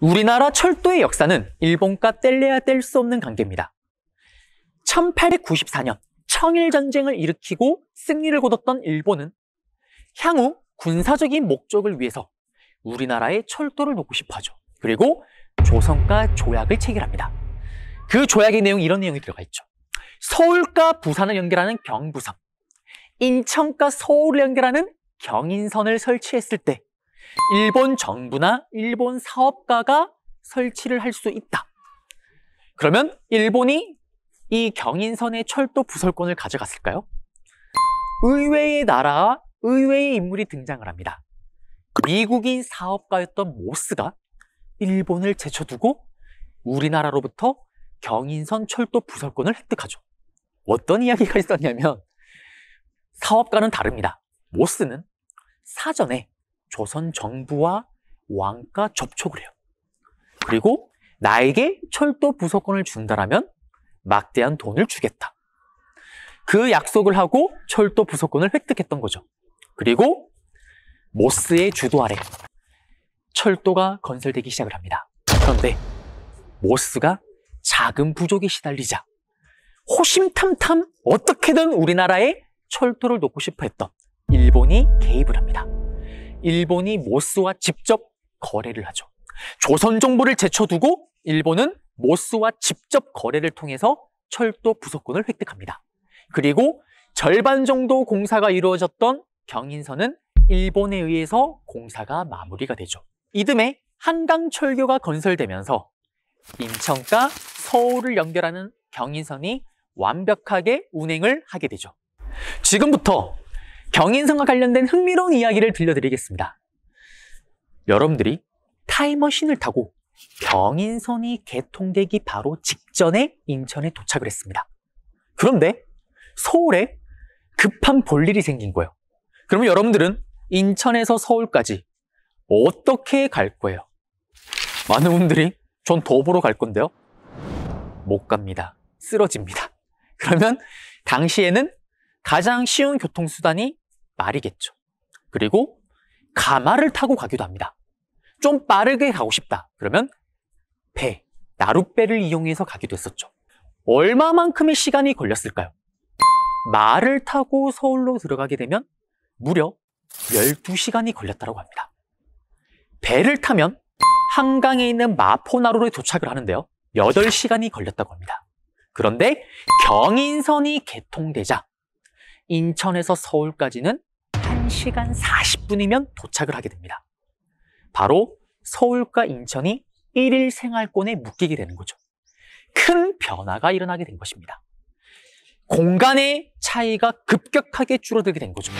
우리나라 철도의 역사는 일본과 뗄래야 뗄 수 없는 관계입니다. 1894년 청일 전쟁을 일으키고 승리를 거뒀던 일본은 향후 군사적인 목적을 위해서 우리나라에 철도를 놓고 싶어 하죠. 그리고 조선과 조약을 체결합니다. 그 조약의 내용 이런 내용이 들어가 있죠. 서울과 부산을 연결하는 경부선, 인천과 서울을 연결하는 경인선을 설치했을 때 일본 정부나 일본 사업가가 설치를 할 수 있다. 그러면 일본이 이 경인선의 철도 부설권을 가져갔을까요? 의외의 나라와 의외의 인물이 등장을 합니다. 미국인 사업가였던 모스가 일본을 제쳐두고 우리나라로부터 경인선 철도 부설권을 획득하죠. 어떤 이야기가 있었냐면 사업가는 다릅니다. 모스는 사전에 조선 정부와 왕과 접촉을 해요. 그리고 나에게 철도 부속권을 준다라면 막대한 돈을 주겠다. 그 약속을 하고 철도 부속권을 획득했던 거죠. 그리고 모스의 주도 아래 철도가 건설되기 시작을 합니다. 그런데 모스가 자금 부족에 시달리자 호심탐탐 어떻게든 우리나라에 철도를 놓고 싶어 했던 일본이 개입을 합니다. 일본이 모스와 직접 거래를 하죠. 조선 정부를 제쳐두고 일본은 모스와 직접 거래를 통해서 철도 부속권을 획득합니다. 그리고 절반 정도 공사가 이루어졌던 경인선은 일본에 의해서 공사가 마무리가 되죠. 이듬해 한강철교가 건설되면서 인천과 서울을 연결하는 경인선이 완벽하게 운행을 하게 되죠. 지금부터 경인선과 관련된 흥미로운 이야기를 들려드리겠습니다. 여러분들이 타임머신을 타고 경인선이 개통되기 바로 직전에 인천에 도착을 했습니다. 그런데 서울에 급한 볼일이 생긴 거예요. 그러면 여러분들은 인천에서 서울까지 어떻게 갈 거예요? 많은 분들이 전 도보로 갈 건데요. 못 갑니다. 쓰러집니다. 그러면 당시에는 가장 쉬운 교통수단이 말이겠죠. 그리고 가마를 타고 가기도 합니다. 좀 빠르게 가고 싶다. 그러면 배, 나룻배를 이용해서 가기도 했었죠. 얼마만큼의 시간이 걸렸을까요? 말을 타고 서울로 들어가게 되면 무려 12시간이 걸렸다고 합니다. 배를 타면 한강에 있는 마포나루로 도착을 하는데요. 8시간이 걸렸다고 합니다. 그런데 경인선이 개통되자 인천에서 서울까지는 1시간 40분이면 도착을 하게 됩니다. 바로 서울과 인천이 1일 생활권에 묶이게 되는 거죠. 큰 변화가 일어나게 된 것입니다. 공간의 차이가 급격하게 줄어들게 된 거죠.